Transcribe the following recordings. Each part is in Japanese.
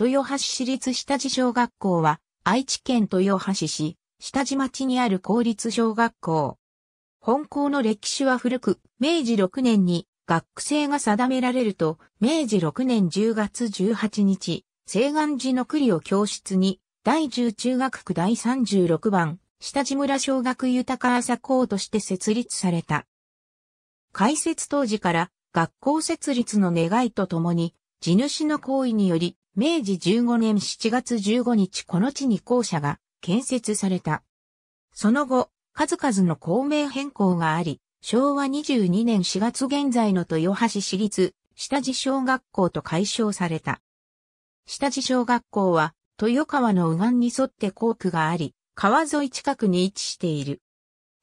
豊橋市立下地小学校は、愛知県豊橋市、下地町にある公立小学校。本校の歴史は古く、明治6年に学区制が定められると、明治6年10月18日、西岸寺の栗を教室に、第10中学区第36番、下地村小学豊朝校として設立された。開設当時から、学校設立の願いとともに、地主の行為により、明治15年7月15日この地に校舎が建設された。その後、数々の校名変更があり、昭和22年4月現在の豊橋市立下地小学校と改称された。下地小学校は豊川の右岸に沿って校区があり、川沿い近くに位置している。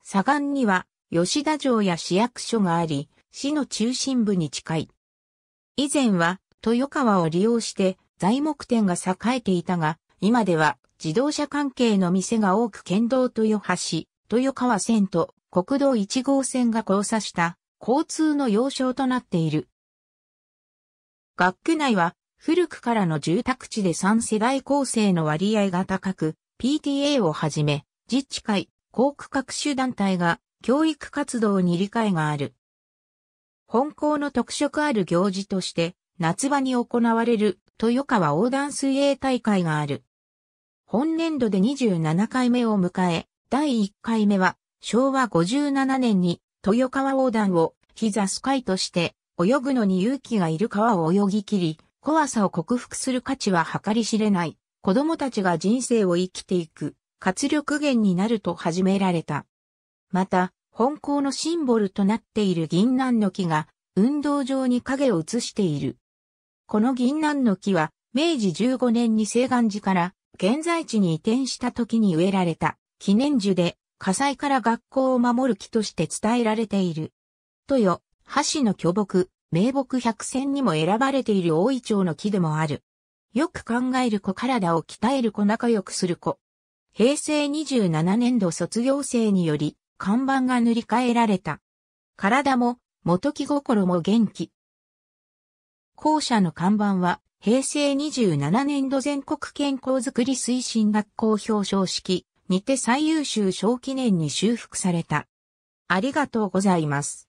左岸には吉田城や市役所があり、市の中心部に近い。以前は豊川を利用して材木店が栄えていたが、今では自動車関係の店が多く県道豊橋、豊川線と国道1号線が交差した交通の要衝となっている。学区内は古くからの住宅地で3世代構成の割合が高く、PTA をはじめ、自治会、航空各種団体が教育活動に理解がある。本校の特色ある行事として、夏場に行われる豊川横断水泳大会がある。本年度で27回目を迎え、第1回目は昭和57年に豊川横断を膝スカイとして泳ぐのに勇気がいる川を泳ぎ切り、怖さを克服する価値は計り知れない。子供たちが人生を生きていく活力源になると始められた。また、本校のシンボルとなっている銀杏の木が運動場に影を移している。この銀杏の木は、明治15年に西岸寺から現在地に移転した時に植えられた記念樹で火災から学校を守る木として伝えられている。豊、橋の巨木、名木百選にも選ばれている大井町の木でもある。よく考える子体を鍛える子仲良くする子。平成27年度卒業生により看板が塗り替えられた。体も元気心も元気。校舎の看板は、平成27年度全国健康づくり推進学校表彰式にて最優秀賞記念に修復された。ありがとうございます。